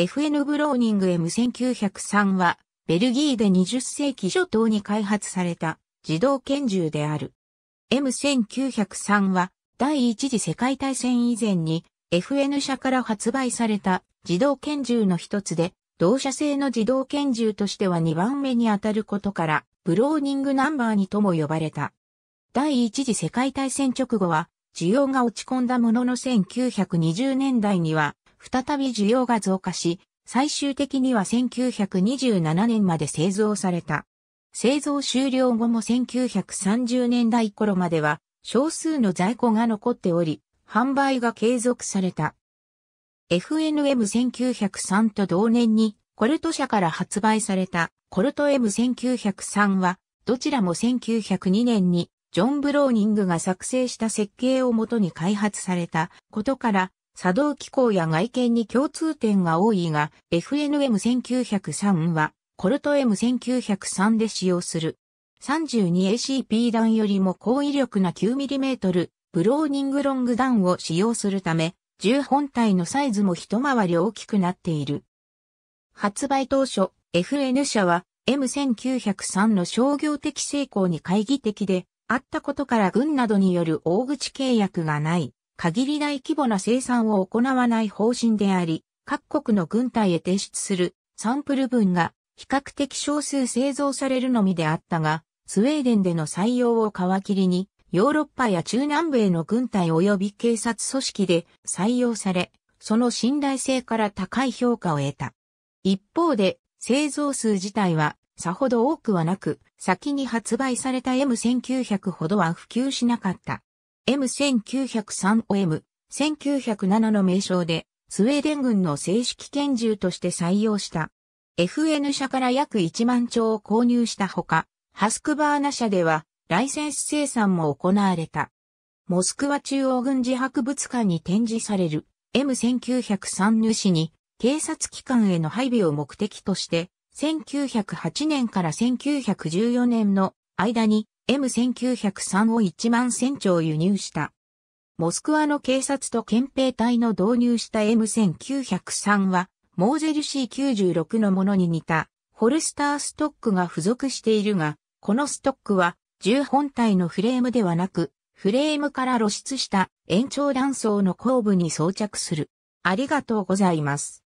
FN ブローニング M1903 は、ベルギーで20世紀初頭に開発された自動拳銃である。M1903 は、第一次世界大戦以前に FN 社から発売された自動拳銃の一つで、同社製の自動拳銃としては2番目に当たることから、ブローニングナンバーにとも呼ばれた。第一次世界大戦直後は、需要が落ち込んだものの1920年代には、再び需要が増加し、最終的には1927年まで製造された。製造終了後も1930年代頃までは少数の在庫が残っており、販売が継続された。FNM1903 と同年にコルト社から発売されたコルト M1903 はどちらも1902年にジョン・ブローニングが作成した設計をもとに開発されたことから作動機構や外見に共通点が多いが、FNM1903 は、コルト M1903 で使用する。32ACP 弾よりも高威力な 9mm ブローニングロング弾を使用するため、銃本体のサイズも一回り大きくなっている。発売当初、FN 社は M1903 の商業的成功に懐疑的であったことから軍などによる大口契約がない限りない規模な生産を行わない方針であり、各国の軍隊へ提出するサンプル分が比較的少数製造されるのみであったが、スウェーデンでの採用を皮切りに、ヨーロッパや中南米の軍隊及び警察組織で採用され、その信頼性から高い評価を得た。一方で、製造数自体はさほど多くはなく、先に発売された M1900 ほどは普及しなかった。M1903 o M1907 の名称で、スウェーデン軍の正式拳銃として採用した。FN 社から約1万丁を購入したほか、ハスクバーナ社では、ライセンス生産も行われた。モスクワ中央軍事博物館に展示される M1903 ヌシに警察機関への配備を目的として1908年から1914年の間に M1903 を1万千0丁輸入した。モスクワの警察と憲兵隊の導入した M1903 は、モーゼル C96 のものに似た、ホルスターストックが付属しているが、このストックは、銃本体のフレームではなく、フレームから露出した延長断層の後部に装着する。ありがとうございます。